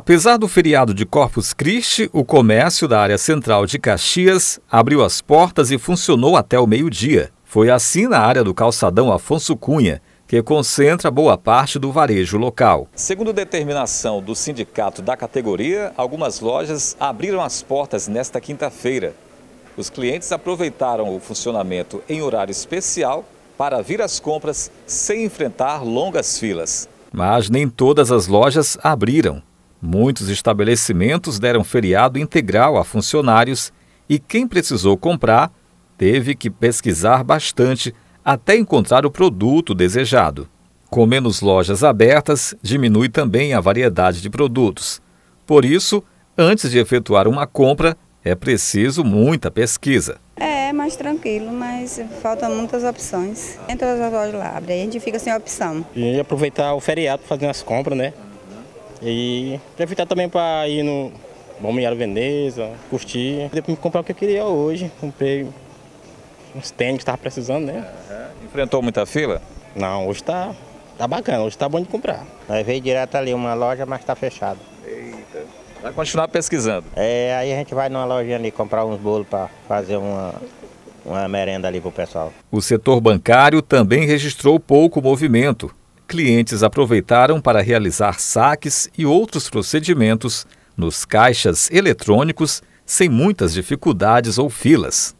Apesar do feriado de Corpus Christi, o comércio da área central de Caxias abriu as portas e funcionou até o meio-dia. Foi assim na área do calçadão Afonso Cunha, que concentra boa parte do varejo local. Segundo determinação do sindicato da categoria, algumas lojas abriram as portas nesta quinta-feira. Os clientes aproveitaram o funcionamento em horário especial para vir às compras sem enfrentar longas filas. Mas nem todas as lojas abriram. Muitos estabelecimentos deram feriado integral a funcionários e quem precisou comprar teve que pesquisar bastante até encontrar o produto desejado. Com menos lojas abertas, diminui também a variedade de produtos. Por isso, antes de efetuar uma compra, é preciso muita pesquisa. É, é mais tranquilo, mas faltam muitas opções. Entre as lojas lá abre, a gente fica sem opção. E aproveitar o feriado para fazer as compras, né? E aproveitar também para ir no Balneário Veneza, curtir. depois me comprar o que eu queria hoje. Comprei uns tênis que estava precisando, né? Uhum. Enfrentou muita fila? Não, hoje está tá bacana, hoje está bom de comprar. aí veio direto ali uma loja, mas está fechada. Eita. Vai continuar pesquisando? É, aí a gente vai numa lojinha ali comprar uns bolos para fazer uma, uma merenda ali pro pessoal. O setor bancário também registrou pouco movimento clientes aproveitaram para realizar saques e outros procedimentos nos caixas eletrônicos sem muitas dificuldades ou filas.